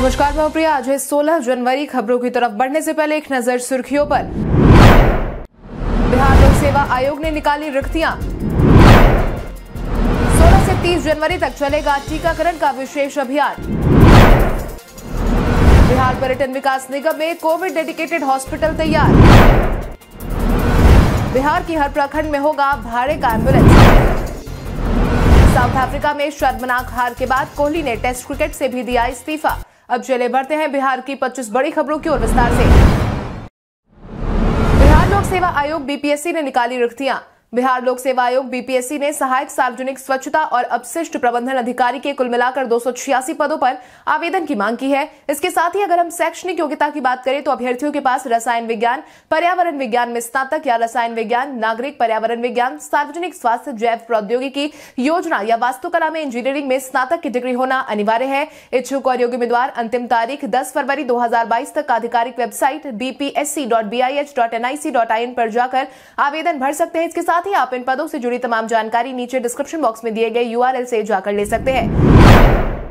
नमस्कार मैं प्रिया आज है 16 जनवरी खबरों की तरफ बढ़ने से पहले एक नजर सुर्खियों पर बिहार लोक सेवा आयोग ने निकाली रिक्तियां 16 से 30 जनवरी तक चलेगा टीकाकरण का विशेष अभियान बिहार पर्यटन विकास निगम में कोविड डेडिकेटेड हॉस्पिटल तैयार बिहार की हर प्रखंड में होगा भाड़े का एम्बुलेंस साउथ अफ्रीका में शर्मनाक हार के बाद कोहली ने टेस्ट क्रिकेट से भी दिया इस्तीफा अब चले बढ़ते हैं बिहार की 25 बड़ी खबरों की ओर विस्तार से बिहार लोक सेवा आयोग बीपीएससी ने निकाली रिक्तियां बिहार लोक सेवा आयोग बीपीएससी ने सहायक सार्वजनिक स्वच्छता और अपशिष्ट प्रबंधन अधिकारी के कुल मिलाकर दो पदों पर आवेदन की मांग की है इसके साथ ही अगर हम शैक्षणिक योग्यता की बात करें तो अभ्यर्थियों के पास रसायन विज्ञान पर्यावरण विज्ञान में स्नातक या रसायन विज्ञान नागरिक पर्यावरण विज्ञान सार्वजनिक स्वास्थ्य जैव प्रौद्योगिकी योजना या वास्तुकला में इंजीनियरिंग में स्नातक की डिग्री होना अनिवार्य है इच्छुक और योग्य उम्मीदवार अंतिम तारीख दस फरवरी दो तक आधिकारिक वेबसाइट बीपीएससी पर जाकर आवेदन भर सकते हैं इसके साथ साथ ही आप इन पदों से जुड़ी तमाम जानकारी नीचे डिस्क्रिप्शन बॉक्स में दिए गए यू से जाकर ले सकते हैं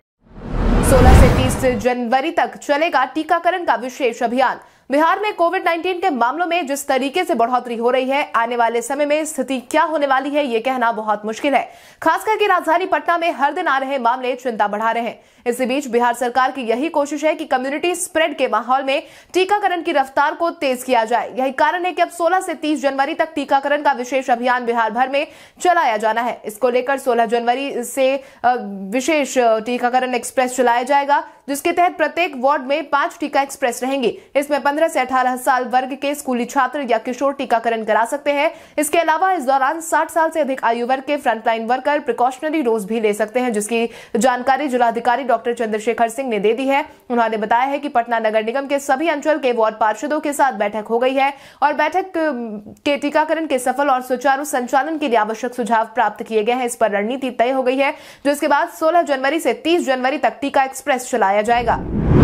सोलह से तीस जनवरी तक चलेगा टीकाकरण का विशेष अभियान बिहार में कोविड 19 के मामलों में जिस तरीके से बढ़ोतरी हो रही है आने वाले समय में स्थिति क्या होने वाली है ये कहना बहुत मुश्किल है खास करके राजधानी पटना में हर दिन आ रहे मामले चिंता बढ़ा रहे हैं इसी बीच बिहार सरकार की यही कोशिश है कि कम्युनिटी स्प्रेड के माहौल में टीकाकरण की रफ्तार को तेज किया जाए यही कारण है कि अब सोलह से तीस जनवरी तक टीकाकरण का विशेष अभियान बिहार भर में चलाया जाना है इसको लेकर सोलह जनवरी से विशेष टीकाकरण एक्सप्रेस चलाया जाएगा जिसके तहत प्रत्येक वार्ड में पांच टीका एक्सप्रेस रहेंगे इसमें पंद्रह से अठारह साल वर्ग के स्कूली छात्र या किशोर टीकाकरण करा सकते हैं इसके अलावा इस दौरान साठ साल से अधिक आयु वर्ग के फ्रंटलाइन वर्कर प्रिकॉशनरी डोज भी ले सकते हैं जिसकी जानकारी जिलाधिकारी डॉक्टर चंद्रशेखर सिंह ने दे दी है उन्होंने बताया है कि पटना नगर निगम के सभी अंचल के वार्ड पार्षदों के साथ बैठक हो गई है और बैठक के टीकाकरण के सफल और सुचारू संचालन के लिए आवश्यक सुझाव प्राप्त किए गए हैं इस पर रणनीति तय हो गई है जिसके बाद सोलह जनवरी से तीस जनवरी तक टीका एक्सप्रेस चलाया 来抓一个。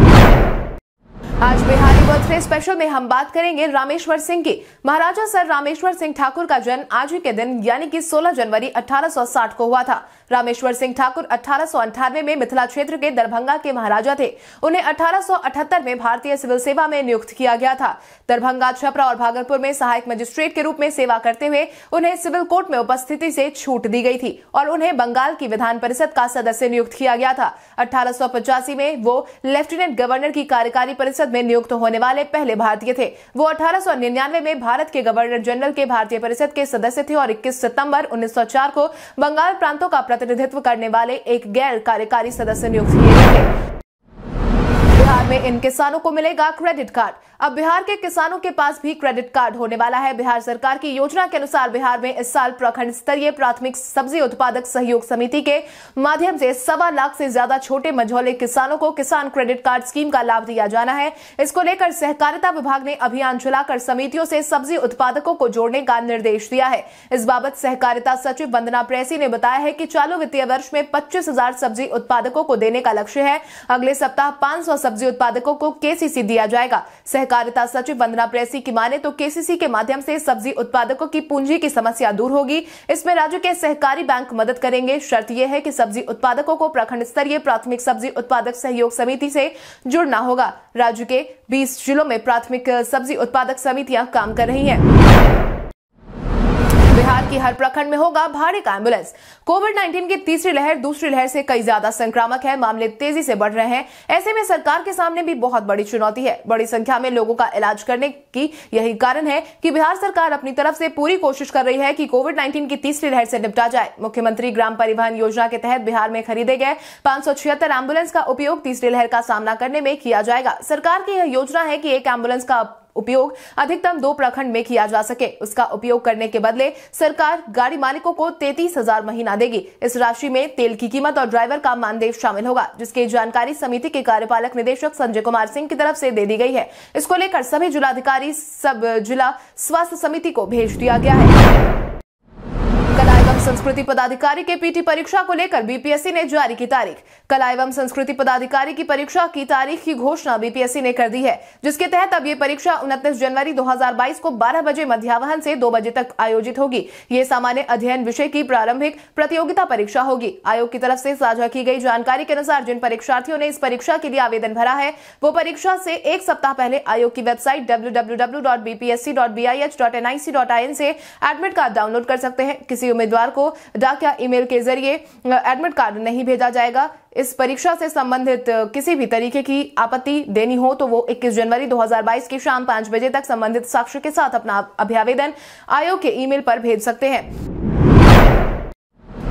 आज बिहारी बर्थडे स्पेशल में हम बात करेंगे रामेश्वर सिंह की महाराजा सर रामेश्वर सिंह ठाकुर का जन्म आज ही के दिन यानी कि 16 जनवरी 1860 को हुआ था रामेश्वर सिंह ठाकुर अठारह में मिथिला क्षेत्र के दरभंगा के महाराजा थे उन्हें 1878 में भारतीय सिविल सेवा में नियुक्त किया गया था दरभंगा छपरा और भागलपुर में सहायक मजिस्ट्रेट के रूप में सेवा करते हुए उन्हें सिविल कोर्ट में उपस्थिति से छूट दी गई थी और उन्हें बंगाल की विधान परिषद का सदस्य नियुक्त किया गया था अठारह में वो लेफ्टिनेंट गवर्नर की कार्यकारी परिषद में नियुक्त होने वाले पहले भारतीय थे वो अठारह में भारत के गवर्नर जनरल के भारतीय परिषद के सदस्य थे और 21 सितंबर 1904 को बंगाल प्रांतों का प्रतिनिधित्व करने वाले एक गैर कार्यकारी सदस्य नियुक्त किए गए थे में इन किसानों को मिलेगा क्रेडिट कार्ड अब बिहार के किसानों के पास भी क्रेडिट कार्ड होने वाला है बिहार सरकार की योजना के अनुसार बिहार में इस साल प्रखंड स्तरीय प्राथमिक सब्जी उत्पादक सहयोग समिति के माध्यम से सवा लाख से ज्यादा छोटे मझौले किसानों को किसान क्रेडिट कार्ड स्कीम का लाभ दिया जाना है इसको लेकर सहकारिता विभाग ने अभियान चलाकर समितियों से सब्जी उत्पादकों को जोड़ने का निर्देश दिया है इस बाबत सहकारिता सचिव वंदना प्रेसी ने बताया है कि चालू वित्तीय वर्ष में पच्चीस सब्जी उत्पादकों को देने का लक्ष्य है अगले सप्ताह पांच सब्जी उत्पादक उत्पादकों को केसीसी दिया जाएगा सहकारिता सचिव वंदना प्रेसी की माने तो केसीसी के माध्यम से सब्जी उत्पादकों की पूंजी की समस्या दूर होगी इसमें राज्य के सहकारी बैंक मदद करेंगे शर्त यह है कि सब्जी उत्पादकों को प्रखंड स्तरीय प्राथमिक सब्जी उत्पादक सहयोग समिति से जुड़ना होगा राज्य के बीस जिलों में प्राथमिक सब्जी उत्पादक समितियां काम कर रही है बिहार की हर प्रखंड में होगा भारी का एम्बुलेंस कोविड 19 की तीसरी लहर दूसरी लहर से कई ज्यादा संक्रामक है मामले तेजी से बढ़ रहे हैं ऐसे में सरकार के सामने भी बहुत बड़ी चुनौती है बड़ी संख्या में लोगों का इलाज करने की यही कारण है कि बिहार सरकार अपनी तरफ से पूरी कोशिश कर रही है कि कोविड 19 की तीसरी लहर से निपटा जाए मुख्यमंत्री ग्राम परिवहन योजना के तहत बिहार में खरीदे गए पांच एम्बुलेंस का उपयोग तीसरी लहर का सामना करने में किया जाएगा सरकार की यह योजना है की एक एम्बुलेंस का उपयोग अधिकतम दो प्रखंड में किया जा सके उसका उपयोग करने के बदले सरकार गाड़ी मालिकों को तैतीस हजार महीना देगी इस राशि में तेल की कीमत और ड्राइवर का मानदेय शामिल होगा जिसकी जानकारी समिति के कार्यपालक निदेशक संजय कुमार सिंह की तरफ से दे दी गई है इसको लेकर सभी जिलाधिकारी सब जिला स्वास्थ्य समिति को भेज दिया गया है संस्कृति पदाधिकारी के पीटी परीक्षा को लेकर बीपीएससी ने जारी की तारीख कला एवं संस्कृति पदाधिकारी की परीक्षा की तारीख की घोषणा बीपीएससी ने कर दी है जिसके तहत अब ये परीक्षा 29 जनवरी 2022 को 12 बजे मध्यावहन से 2 बजे तक आयोजित होगी ये सामान्य अध्ययन विषय की प्रारंभिक प्रतियोगिता परीक्षा होगी आयोग की तरफ ऐसी साझा की गई जानकारी के अनुसार जिन परीक्षार्थियों ने इस परीक्षा के लिए आवेदन भरा है वो परीक्षा ऐसी एक सप्ताह पहले आयोग की वेबसाइट डब्ल्यू से एडमिट कार्ड डाउनलोड कर सकते हैं किसी उम्मीदवार को डाक या ईमेल के जरिए एडमिट कार्ड नहीं भेजा जाएगा इस परीक्षा से संबंधित किसी भी तरीके की आपत्ति देनी हो तो वो 21 जनवरी 2022 की शाम पांच बजे तक संबंधित साक्ष्य के साथ अपना अभ्यावेदन आयोग के ईमेल पर भेज सकते हैं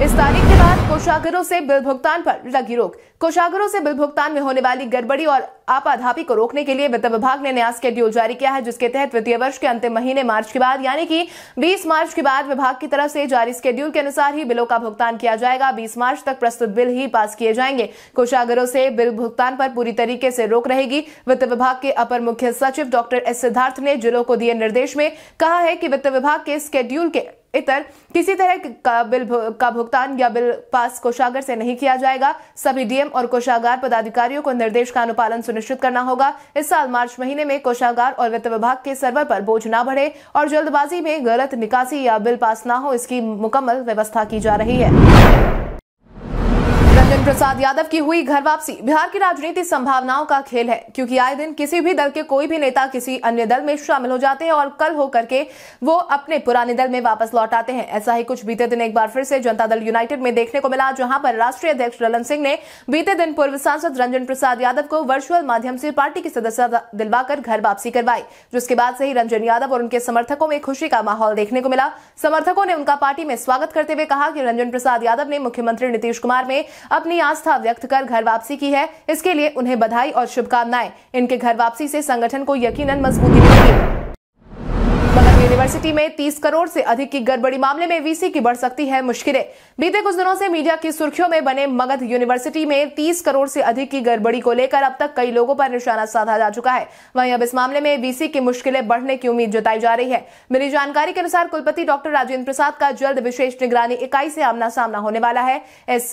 इस तारीख के बाद कोषागरों से बिल भुगतान पर लगी रोक कोषागरों से बिल भुगतान में होने वाली गड़बड़ी और आपाधापी को रोकने के लिए वित्त विभाग ने नया स्केड्यूल जारी किया है जिसके तहत वित्तीय वर्ष के अंतिम महीने मार्च के बाद यानी कि 20 मार्च के बाद विभाग की तरफ से जारी स्केड्यूल के अनुसार ही बिलों का भुगतान किया जाएगा बीस मार्च तक प्रस्तुत बिल ही पास किए जाएंगे कोषागरों से बिल भुगतान पर पूरी तरीके से रोक रहेगी वित्त विभाग के अपर मुख्य सचिव डॉक्टर एस सिद्धार्थ ने जिलों को दिए निर्देश में कहा है कि वित्त विभाग के स्केड्यूल के इतर किसी तरह का बिल का भुगतान या बिल पास कोषागार से नहीं किया जाएगा सभी डीएम और कोषागार पदाधिकारियों को निर्देश का अनुपालन सुनिश्चित करना होगा इस साल मार्च महीने में कोषागार और वित्त विभाग के सर्वर पर बोझ न बढ़े और जल्दबाजी में गलत निकासी या बिल पास न हो इसकी मुकम्मल व्यवस्था की जा रही है रंजन प्रसाद यादव की हुई घर वापसी बिहार की राजनीति संभावनाओं का खेल है क्योंकि आए दिन किसी भी दल के कोई भी नेता किसी अन्य दल में शामिल हो जाते हैं और कल हो करके वो अपने पुराने दल में वापस लौट आते हैं ऐसा ही कुछ बीते दिन एक बार फिर से जनता दल यूनाइटेड में देखने को मिला जहां पर राष्ट्रीय अध्यक्ष ललन सिंह ने बीते दिन पूर्व सांसद रंजन प्रसाद यादव को वर्चुअल माध्यम से पार्टी की सदस्यता दिलवाकर घर वापसी करवाई जिसके बाद से ही रंजन यादव और उनके समर्थकों में खुशी का माहौल देखने को मिला समर्थकों ने उनका पार्टी में स्वागत करते हुए कहा कि रंजन प्रसाद यादव ने मुख्यमंत्री नीतीश कुमार में अपनी आस्था व्यक्त कर घर वापसी की है इसके लिए उन्हें बधाई और शुभकामनाएं इनके घर वापसी से संगठन को यकीनन मजबूती मिलेगी यूनिवर्सिटी में 30 करोड़ से अधिक की गड़बड़ी मामले में वीसी की बढ़ सकती है मुश्किलें बीते कुछ दिनों से मीडिया की सुर्खियों में बने मगध यूनिवर्सिटी में 30 करोड़ से अधिक की गड़बड़ी को लेकर अब तक कई लोगों पर निशाना साधा जा चुका है वहीं अब इस मामले में वीसी की मुश्किलें बढ़ने की उम्मीद जताई जा रही है मिली जानकारी के अनुसार कुलपति डॉक्टर राजेंद्र प्रसाद का जल्द विशेष निगरानी इकाई से आमना सामना होने वाला है एस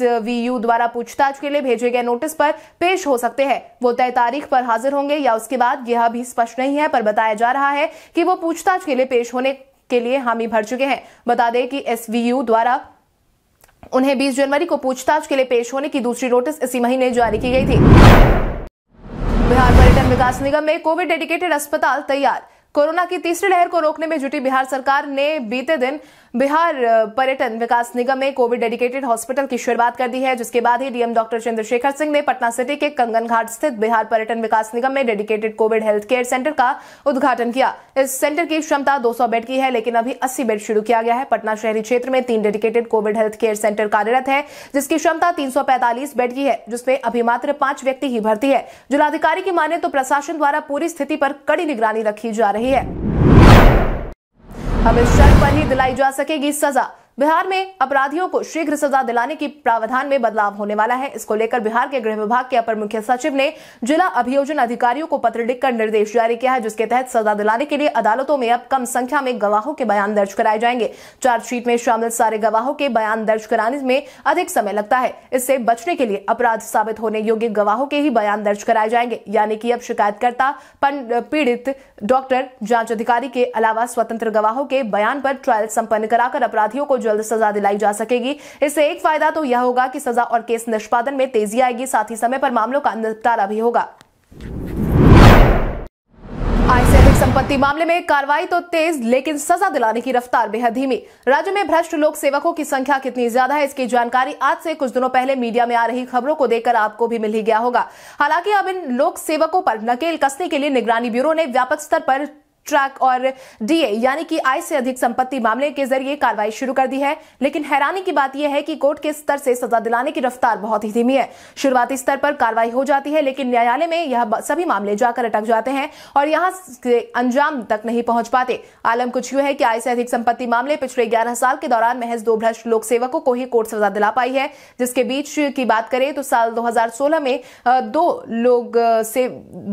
द्वारा पूछताछ के लिए भेजे गए नोटिस पर पेश हो सकते हैं वो तय तारीख पर हाजिर होंगे या उसके बाद यह भी स्पष्ट नहीं है पर बताया जा रहा है कि वो पूछताछ के लिए पेश पेश होने के लिए हामी भर चुके हैं बता दें कि एसवीयू द्वारा उन्हें 20 जनवरी को पूछताछ के लिए पेश होने की दूसरी नोटिस इसी महीने जारी की गई थी बिहार पर्यटन विकास निगम में कोविड डेडिकेटेड अस्पताल तैयार कोरोना की तीसरी लहर को रोकने में जुटी बिहार सरकार ने बीते दिन बिहार पर्यटन विकास निगम में कोविड डेडिकेटेड हॉस्पिटल की शुरुआत कर दी है जिसके बाद ही डीएम डॉक्टर चंद्रशेखर सिंह ने पटना सिटी के कंगन घाट स्थित बिहार पर्यटन विकास निगम में dedicated covid health care centre का उद्घाटन किया इस सेंटर की क्षमता 200 बेड की है लेकिन अभी अस्सी बेड शुरू किया गया है पटना शहरी क्षेत्र में तीन dedicated covid health care centre कार्यरत है जिसकी क्षमता तीन बेड की है जिसमें अभी मात्र पांच व्यक्ति ही भर्ती है जिलाधिकारी की माने तो प्रशासन द्वारा पूरी स्थिति पर कड़ी निगरानी रखी जा रही है अब इस शर्त पर ही दिलाई जा सकेगी सजा बिहार में अपराधियों को शीघ्र सजा दिलाने की प्रावधान में बदलाव होने वाला है इसको लेकर बिहार के गृह विभाग के अपर मुख्य सचिव ने जिला अभियोजन अधिकारियों को पत्र लिखकर निर्देश जारी किया है जिसके तहत सजा दिलाने के लिए अदालतों में अब कम संख्या में गवाहों के बयान दर्ज कराए जाएंगे चार्जशीट में शामिल सारे गवाहों के बयान दर्ज कराने में अधिक समय लगता है इससे बचने के लिए अपराध साबित होने योग्य गवाहों के ही बयान दर्ज कराए जाएंगे यानी कि अब शिकायतकर्ता पीड़ित डॉक्टर जांच अधिकारी के अलावा स्वतंत्र गवाहों के बयान पर ट्रायल संपन्न कराकर अपराधियों को जल्द सजा दिलाई जा सकेगी इससे एक फायदा तो यह होगा कि सजा और केस निष्पादन में तेजी आएगी साथ ही समय पर मामलों का निपटारा भी होगा संपत्ति मामले में कार्रवाई तो तेज लेकिन सजा दिलाने की रफ्तार बेहद धीमी राज्य में भ्रष्ट लोक सेवकों की संख्या कितनी ज्यादा है इसकी जानकारी आज से कुछ दिनों पहले मीडिया में आ रही खबरों को देखकर आपको भी मिल ही गया होगा हालांकि अब इन लोक सेवकों पर नकेल कसने के लिए निगरानी ब्यूरो ने व्यापक स्तर पर ट्रक और डीए यानी कि आय से अधिक संपत्ति मामले के जरिए कार्रवाई शुरू कर दी है लेकिन हैरानी की बात यह है कि कोर्ट के स्तर से सजा दिलाने की रफ्तार बहुत ही धीमी है शुरुआती स्तर पर कार्रवाई हो जाती है लेकिन न्यायालय में यह सभी मामले जाकर अटक जाते हैं और यहाँ अंजाम तक नहीं पहुंच पाते आलम कुछ यू है कि आय से अधिक संपत्ति मामले पिछले ग्यारह साल के दौरान महज दो भ्रष्ट लोक सेवकों को ही कोर्ट सजा दिला पाई है जिसके बीच की बात करें तो साल दो में दो लोग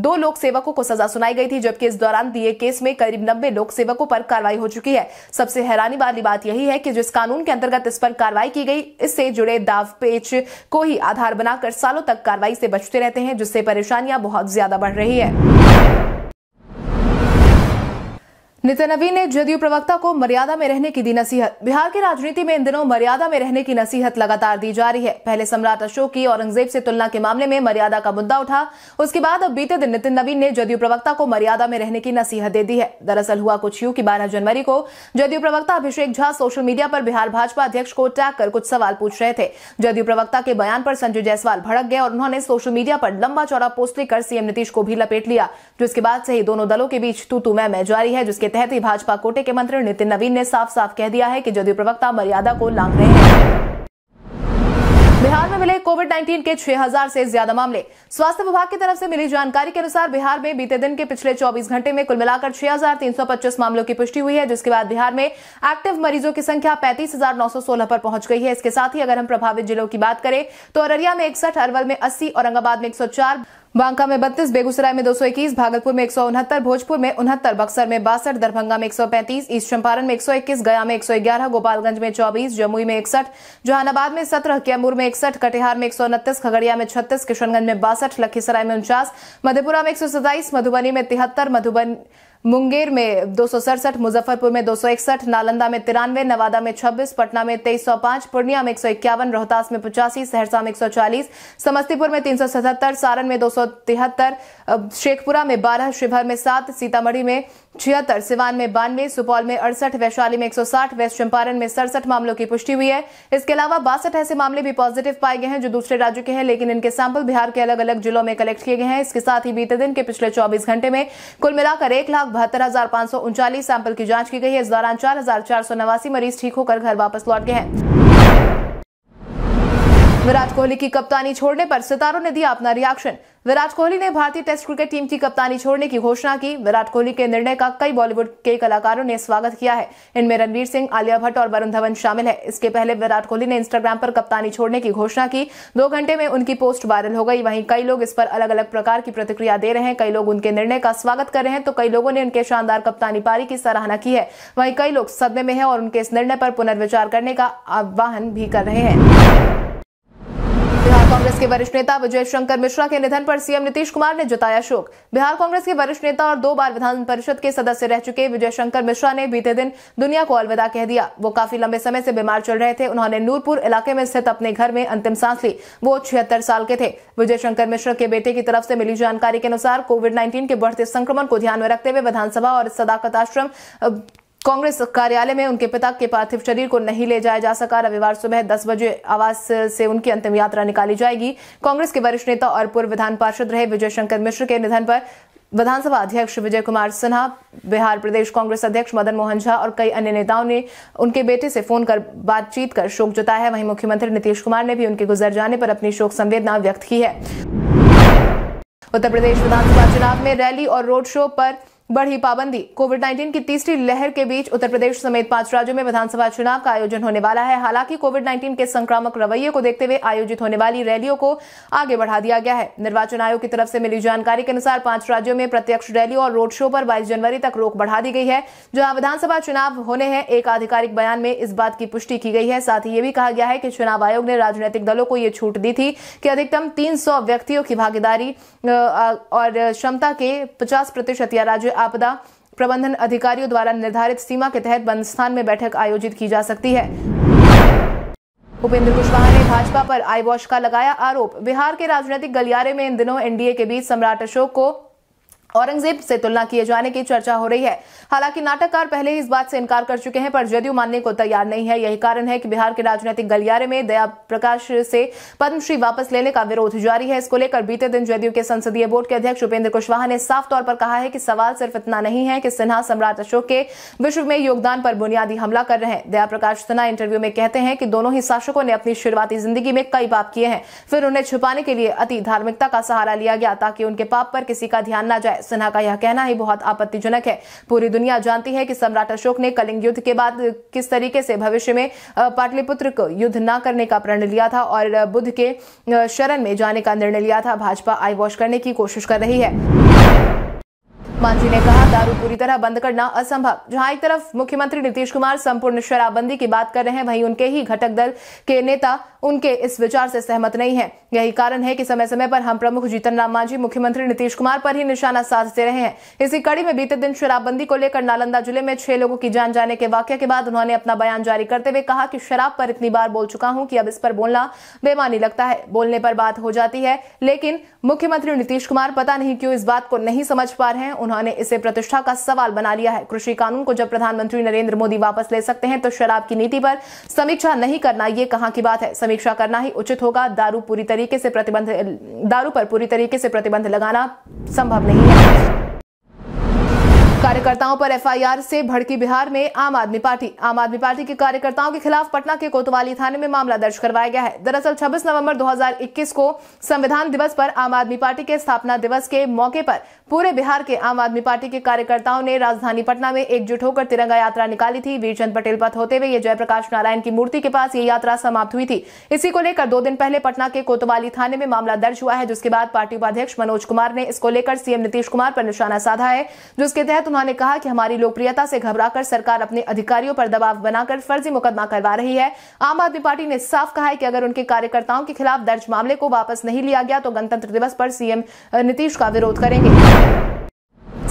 दो लोक सेवकों को सजा सुनाई गई थी जबकि इस दौरान दिए केस केस में करीब नब्बे लोक सेवकों पर कार्रवाई हो चुकी है सबसे हैरानी वाली बात यही है कि जिस कानून के अंतर्गत इस पर कार्रवाई की गई इससे जुड़े दाव पेच को ही आधार बनाकर सालों तक कार्रवाई से बचते रहते हैं जिससे परेशानियां बहुत ज्यादा बढ़ रही है नितिन नवीन ने जदयू प्रवक्ता को मर्यादा में रहने की दी नसीहत बिहार की राजनीति में इन दिनों मर्यादा में रहने की नसीहत लगातार दी जा रही है पहले सम्राट अशोक की औरंगजेब से तुलना के मामले में मर्यादा का मुद्दा उठा उसके बाद अब बीते दिन नितिन नवीन ने जदयू प्रवक्ता को मर्यादा में रहने की नसीहत दे दी है दरअसल हुआ कुछ यूं कि बारह जनवरी को जदयू प्रवक्ता अभिषेक झा सोशल मीडिया पर बिहार भाजपा अध्यक्ष को टैग कर कुछ सवाल पूछ रहे थे जदयू प्रवक्ता के बयान पर संजय जायसवाल भड़क गए और उन्होंने सोशल मीडिया पर लंबा चौड़ा पोस्ट लेकर सीएम नीतीश को भी लपेट लिया जिसके बाद से ही दोनों दलों के बीच तू तू मैं जारी है जिसके तहत ही भाजपा कोटे के मंत्री नितिन नवीन ने साफ साफ कह दिया है कि जदयू प्रवक्ता मर्यादा को लांग रहे हैं बिहार में मिले कोविड 19 के 6000 से ज्यादा मामले स्वास्थ्य विभाग की तरफ से मिली जानकारी के अनुसार बिहार में बीते दिन के पिछले 24 घंटे में कुल मिलाकर 6325 मामलों की पुष्टि हुई है जिसके बाद बिहार में एक्टिव मरीजों की संख्या पैंतीस पर पहुंच गई है इसके साथ ही अगर हम प्रभावित जिलों की बात करें तो अररिया में इकसठ अरवल में अस्सी औरंगाबाद में एक बांका में बत्तीस बेगूसराय में 221, भागलपुर में एक भोजपुर में उनहत्तर बक्सर में बासठ दरभंगा में 135, ईस्ट चंपारण में 121, गया में 111, गोपालगंज में 24, जमुई में इकसठ जहानाबाद में 17, कैमूर में इकसठ कटिहार में एक खगड़िया में छत्तीस किशनगंज में बासठ लखीसराय में उनचास मधेपुरा में एक मधुबनी में तिहत्तर मधुबनी मुंगेर में दो मुजफ्फरपुर में दो नालंदा में तिरानवे नवादा में 26, पटना में 2305, पूर्णिया में एक रोहतास में पचासी सहरसा में 140, समस्तीपुर में 377, सारण में दो शेखपुरा में 12, शिवहर में 7, सीतामढ़ी में छिहत्तर सिवान में बानवे सुपौल में अड़सठ वैशाली में 160, वेस्ट चंपारण में सड़सठ मामलों की पुष्टि हुई है इसके अलावा बासठ ऐसे मामले भी पॉजिटिव पाए गए हैं जो दूसरे राज्यों के हैं लेकिन इनके सैंपल बिहार के अलग अलग जिलों में कलेक्ट किए गए हैं इसके साथ ही बीते दिन के पिछले चौबीस घंटे में कुल मिलाकर एक लाख बहत्तर हजार पाँच सौ उनचालीस सैंपल की जांच की गई है इस दौरान चार हजार चार सौ नवासी मरीज ठीक होकर घर वापस लौट गए हैं विराट कोहली की कप्तानी छोड़ने पर सितारों ने दिया अपना रिएक्शन विराट कोहली ने भारतीय टेस्ट क्रिकेट टीम की कप्तानी छोड़ने की घोषणा की विराट कोहली के निर्णय का कई बॉलीवुड के कलाकारों ने स्वागत किया है इनमें रणवीर सिंह आलिया भट्ट और वरुण धवन शामिल है इसके पहले विराट कोहली ने इंस्टाग्राम पर कप्तानी छोड़ने की घोषणा की दो घंटे में उनकी पोस्ट वायरल हो गई वहीं कई लोग इस पर अलग अलग प्रकार की प्रतिक्रिया दे रहे हैं कई लोग उनके निर्णय का स्वागत कर रहे हैं तो कई लोगों ने उनके शानदार कप्तानी पारी की सराहना की है वहीं कई लोग सदमे में है और उनके इस निर्णय पर पुनर्विचार करने का आह्वान भी कर रहे हैं कांग्रेस के वरिष्ठ नेता विजय शंकर मिश्रा के निधन पर सीएम नीतीश कुमार ने जताया शोक बिहार कांग्रेस के वरिष्ठ नेता और दो बार विधान परिषद के सदस्य रह चुके विजय शंकर मिश्रा ने बीते दिन दुनिया को अलविदा कह दिया वो काफी लंबे समय से बीमार चल रहे थे उन्होंने नूरपुर इलाके में स्थित अपने घर में अंतिम सांस ली वो छिहत्तर साल के थे विजय शंकर मिश्रा के बेटे की तरफ से मिली जानकारी के अनुसार कोविड नाइन्टीन के बढ़ते संक्रमण को ध्यान में रखते हुए विधानसभा और सदाकत आश्रम कांग्रेस कार्यालय में उनके पिता के पार्थिव शरीर को नहीं ले जाया जा सका रविवार सुबह दस बजे आवास से उनकी अंतिम यात्रा निकाली जाएगी कांग्रेस के वरिष्ठ नेता और पूर्व विधान पार्षद रहे विजय शंकर मिश्र के निधन पर विधानसभा अध्यक्ष विजय कुमार सिन्हा बिहार प्रदेश कांग्रेस अध्यक्ष मदन मोहन झा और कई अन्य नेताओं ने उनके बेटे से फोन कर बातचीत कर शोक जताया है वहीं मुख्यमंत्री नीतीश कुमार ने भी उनके गुजर जाने पर अपनी शोक संवेदना व्यक्त की है उत्तर प्रदेश विधानसभा चुनाव में रैली और रोड शो पर बढ़ी पाबंदी कोविड 19 की तीसरी लहर के बीच उत्तर प्रदेश समेत पांच राज्यों में विधानसभा चुनाव का आयोजन होने वाला है हालांकि कोविड 19 के संक्रामक रवैये को देखते हुए आयोजित होने वाली रैलियों को आगे बढ़ा दिया गया है निर्वाचन आयोग की तरफ से मिली जानकारी के अनुसार पांच राज्यों में प्रत्यक्ष रैलियों और रोड शो पर बाईस जनवरी तक रोक बढ़ा दी गई है जहां विधानसभा चुनाव होने हैं एक आधिकारिक बयान में इस बात की पुष्टि की गई है साथ ही यह भी कहा गया है कि चुनाव आयोग ने राजनीतिक दलों को यह छूट दी थी कि अधिकतम तीन व्यक्तियों की भागीदारी और क्षमता के पचास प्रतिशत या राज्य आपदा प्रबंधन अधिकारियों द्वारा निर्धारित सीमा के तहत बंद स्थान में बैठक आयोजित की जा सकती है उपेंद्र कुशवाहा ने भाजपा पर आई वॉश का लगाया आरोप बिहार के राजनीतिक गलियारे में इन दिनों एनडीए के बीच सम्राट अशोक को औरंगजेब से तुलना किए जाने की चर्चा हो रही है हालांकि नाटककार पहले ही इस बात से इनकार कर चुके हैं पर जदयू मानने को तैयार नहीं है यही कारण है कि बिहार के राजनीतिक गलियारे में दया प्रकाश से पद्मश्री वापस लेने का विरोध जारी है इसको लेकर बीते दिन जदयू के संसदीय बोर्ड के अध्यक्ष उपेंद्र कुशवाहा ने साफ तौर पर कहा है कि सवाल सिर्फ इतना नहीं है कि सिन्हा सम्राट अशोक के विश्व में योगदान पर बुनियादी हमला कर रहे हैं दया प्रकाश सिन्हा इंटरव्यू में कहते हैं कि दोनों ही शासकों ने अपनी शुरुआती जिंदगी में कई पाप किए हैं फिर उन्हें छुपाने के लिए अति धार्मिकता का सहारा लिया गया ताकि उनके पाप पर किसी का ध्यान न जाए है सिन्हा का यह कहना ही बहुत आपत्तिजनक है पूरी दुनिया जानती है कि सम्राट अशोक ने कलिंग युद्ध के बाद किस तरीके से भविष्य में पाटलिपुत्र को युद्ध न करने का प्रण लिया था और बुद्ध के शरण में जाने का निर्णय लिया था भाजपा आई वॉश करने की कोशिश कर रही है मांझी ने कहा दारू पूरी तरह बंद करना असंभव जहां एक तरफ मुख्यमंत्री नीतीश कुमार संपूर्ण शराबबंदी की बात कर रहे हैं वहीं उनके ही घटक दल के नेता उनके इस विचार से सहमत नहीं है यही कारण है कि समय समय पर हम प्रमुख जीतन राम मांझी मुख्यमंत्री नीतीश कुमार पर ही निशाना साधते रहे हैं इसी कड़ी में बीते दिन शराबबंदी को लेकर नालंदा जिले में छह लोगों की जान जाने के वाक्य के बाद उन्होंने अपना बयान जारी करते हुए कहा कि शराब पर इतनी बार बोल चुका हूं कि अब इस पर बोलना बेमानी लगता है बोलने पर बात हो जाती है लेकिन मुख्यमंत्री नीतीश कुमार पता नहीं क्यों इस बात को नहीं समझ पा रहे हैं उन्होंने इसे प्रतिष्ठा का सवाल बना लिया है कृषि कानून को जब प्रधानमंत्री नरेंद्र मोदी वापस ले सकते हैं तो शराब की नीति पर समीक्षा नहीं करना ये कहा की बात है समीक्षा करना ही उचित होगा दारू पूरी तरीके से प्रतिबंध दारू पर पूरी तरीके से प्रतिबंध लगाना संभव नहीं है कार्यकर्ताओं पर एफआईआर से भड़की बिहार में आम आदमी पार्टी आम आदमी पार्टी के कार्यकर्ताओं के खिलाफ पटना के कोतवाली थाने में मामला दर्ज करवाया गया है दरअसल 26 नवंबर 2021 को संविधान दिवस पर आम आदमी पार्टी के स्थापना दिवस के मौके पर पूरे बिहार के आम आदमी पार्टी के कार्यकर्ताओं ने राजधानी पटना में एकजुट होकर तिरंगा यात्रा निकाली थी वीरचंद पटेल पथ होते हुए ये जयप्रकाश नारायण की मूर्ति के पास ये यात्रा समाप्त हुई थी इसी को लेकर दो दिन पहले पटना के कोतवाली थाने में मामला दर्ज हुआ है जिसके बाद पार्टी उपाध्यक्ष मनोज कुमार ने इसको लेकर सीएम नीतीश कुमार पर निशाना साधा है जिसके तहत उन्होंने कहा कि हमारी लोकप्रियता से घबराकर सरकार अपने अधिकारियों पर दबाव बनाकर फर्जी मुकदमा करवा रही है आम आदमी पार्टी ने साफ कहा है कि अगर उनके कार्यकर्ताओं के खिलाफ दर्ज मामले को वापस नहीं लिया गया तो गणतंत्र दिवस पर सीएम नीतीश का विरोध करेंगे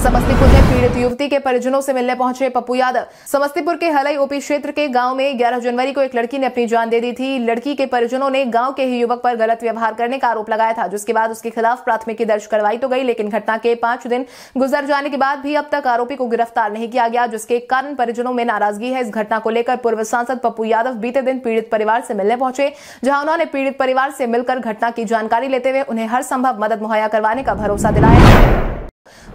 समस्तीपुर में पीड़ित युवती के परिजनों से मिलने पहुंचे पप्पू यादव समस्तीपुर के हलई ओपी क्षेत्र के गांव में 11 जनवरी को एक लड़की ने अपनी जान दे दी थी लड़की के परिजनों ने गांव के ही युवक पर गलत व्यवहार करने का आरोप लगाया था जिसके बाद उसके खिलाफ प्राथमिकी दर्ज करवाई तो गई लेकिन घटना के पांच दिन गुजर जाने के बाद भी अब तक आरोपी को गिरफ्तार नहीं किया गया जिसके कारण परिजनों में नाराजगी है इस घटना को लेकर पूर्व सांसद पप्पू यादव बीते दिन पीड़ित परिवार से मिलने पहुंचे जहां उन्होंने पीड़ित परिवार से मिलकर घटना की जानकारी लेते हुए उन्हें हर संभव मदद मुहैया करवाने का भरोसा दिलाया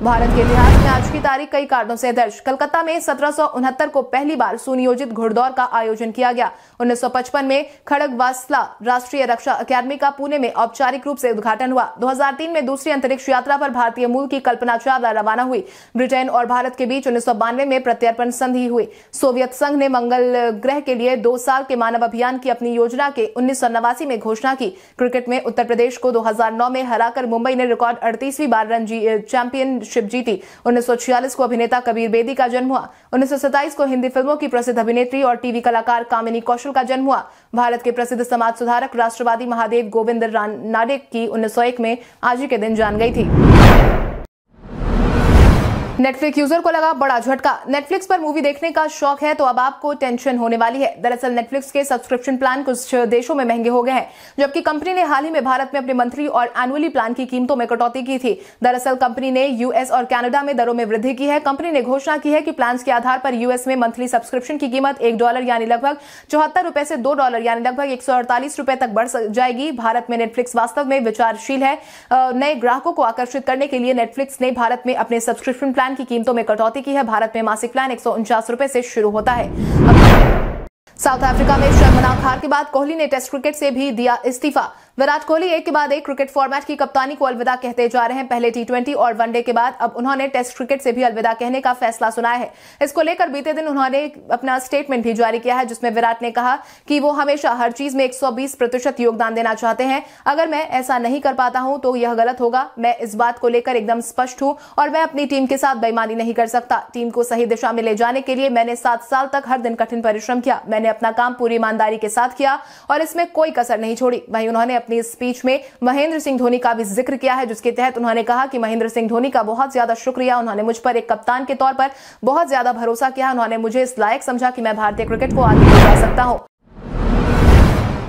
भारत के इतिहास में आज की तारीख कई कारणों से दर्ज कलकत्ता में सत्रह को पहली बार सुनियोजित घुड़दौड़ का आयोजन किया गया 1955 में खड़ग वासला राष्ट्रीय रक्षा अकादमी का पुणे में औपचारिक रूप से उद्घाटन हुआ 2003 में दूसरी अंतरिक्ष यात्रा पर भारतीय मूल की कल्पना चावला रवाना हुई ब्रिटेन और भारत के बीच उन्नीस में प्रत्यर्पण संधि हुई सोवियत संघ ने मंगल ग्रह के लिए दो साल के मानव अभियान की अपनी योजना के उन्नीस में घोषणा की क्रिकेट में उत्तर प्रदेश को दो में हराकर मुंबई ने रिकॉर्ड अड़तीसवीं बार रणजी चैंपियन चैंपियनशिप जीती उन्नीस को अभिनेता कबीर बेदी का जन्म हुआ उन्नीस को हिंदी फिल्मों की प्रसिद्ध अभिनेत्री और टीवी कलाकार कामिनी कौशल का जन्म हुआ भारत के प्रसिद्ध समाज सुधारक राष्ट्रवादी महादेव गोविंद नाडे की उन्नीस में आज ही के दिन जान गई थी नेटफ्लिक्स यूजर को लगा बड़ा झटका नेटफ्लिक्स पर मूवी देखने का शौक है तो अब आपको टेंशन होने वाली है दरअसल नेटफ्लिक्स के सब्सक्रिप्शन प्लान कुछ देशों में महंगे हो गए हैं जबकि कंपनी ने हाल ही में भारत में अपने मंथली और एनुअली प्लान की कीमतों में कटौती की थी दरअसल कंपनी ने यूएस और कैनेडा में दरों में वृद्धि की है कंपनी ने घोषणा की है कि प्लान के आधार पर यूएस में मंथली सब्सक्रिप्शन की कीमत एक डॉलर यानी लगभग चौहत्तर रुपए से दो डॉलर यानी लगभग एक रुपए तक बढ़ जाएगी भारत में नेटफ्लिक्स वास्तव में विचारशील है नए ग्राहकों को आकर्षित करने के लिए नेटफ्लिक्स ने भारत में अपने सब्सक्रिप्शन प्लान प्लान की कीमतों में कटौती की है भारत में मासिक प्लान एक रुपए से शुरू होता है साउथ अफ्रीका में शर्मनाक हार के बाद कोहली ने टेस्ट क्रिकेट से भी दिया इस्तीफा विराट कोहली एक के बाद एक क्रिकेट फॉर्मेट की कप्तानी को अलविदा कहते जा रहे हैं पहले टी और वनडे के बाद अब उन्होंने टेस्ट क्रिकेट से भी अलविदा कहने का फैसला सुनाया है इसको लेकर बीते दिन उन्होंने अपना स्टेटमेंट भी जारी किया है जिसमें विराट ने कहा कि वो हमेशा हर चीज में एक प्रतिशत योगदान देना चाहते हैं अगर मैं ऐसा नहीं कर पाता हूं तो यह गलत होगा मैं इस बात को लेकर एकदम स्पष्ट हूं और मैं अपनी टीम के साथ बेईमानी नहीं कर सकता टीम को सही दिशा में ले जाने के लिए मैंने सात साल तक हर दिन कठिन परिश्रम किया मैंने अपना काम पूरी ईमानदारी के साथ किया और इसमें कोई कसर नहीं छोड़ी वहीं उन्होंने अपनी स्पीच में महेंद्र सिंह धोनी का भी जिक्र किया है जिसके तहत उन्होंने कहा कि महेंद्र सिंह धोनी का बहुत ज्यादा शुक्रिया उन्होंने मुझ पर एक कप्तान के तौर पर बहुत ज्यादा भरोसा किया उन्होंने मुझे इस लायक समझा कि मैं भारतीय क्रिकेट को आगे बढ़ा सकता हूँ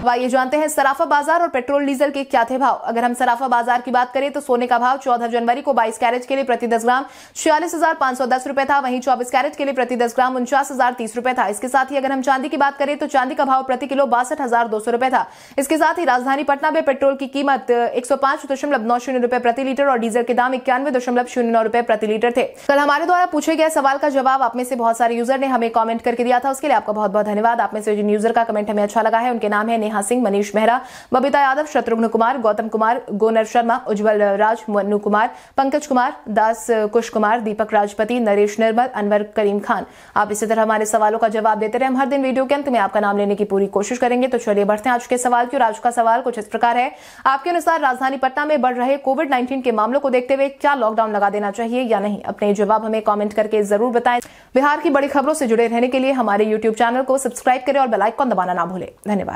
अब आइए जानते हैं सराफा बाजार और पेट्रोल डीजल के क्या थे भाव अगर हम सराफा बाजार की बात करें तो सोने का भाव चौदह जनवरी को बाईस कैरेट के लिए प्रति दस ग्राम छियालीस हजार पांच सौ दस रुपए था वहीं चौबीस कैरेट के लिए प्रति दस ग्राम उनचास हजार तीस रुपए था इसके साथ ही अगर हम चांदी की बात करें तो चांदी का भाव प्रति किलो बासठ हजार दो सौ रुपए था इसके साथ ही राजधानी पटना में पेट्रोल की कीमत एक सौ पांच दशमलव नौ शून्य रुपए प्रति लीटर और डीजल के दाम इक्यानवे दशमलव शून्य नौ रुपए प्रति लीटर थे कल हमारे द्वारा पूछे गए सवाल का जवाब आप में से बहुत सारे यूजर ने हमें कमेंट करके दिया था उसके लिए आपका बहुत बहुत धन्यवाद आप में से जिन यूजर का कमेंट हमें अच्छा लगा है उनके नाम है नेहा सिंह मनीष मेहरा बबीता यादव शत्रुघ्न कुमार गौतम कुमार गोनर शर्मा उज्जवल राज मनु कुमार पंकज कुमार दास कुश कुमार दीपक राजपति नरेश निर्मल अनवर करीम खान आप इसी तरह हमारे सवालों का जवाब देते रहे हम हर दिन वीडियो के अंत में आपका नाम लेने की पूरी कोशिश करेंगे तो चलिए बढ़ते हैं आज के सवाल की और आज का सवाल कुछ इस प्रकार है आपके अनुसार राजधानी पटना में बढ़ रहे कोविड नाइन्टीन के मामलों को देखते हुए क्या लॉकडाउन लगा देना चाहिए या नहीं अपने जवाब हमें कॉमेंट करके जरूर बताएं बिहार की बड़ी खबरों से जुड़े रहने के लिए हमारे यूट्यूब चैनल को सब्सक्राइब करें और बेलाइकॉन दबाना ना भूलें धन्यवाद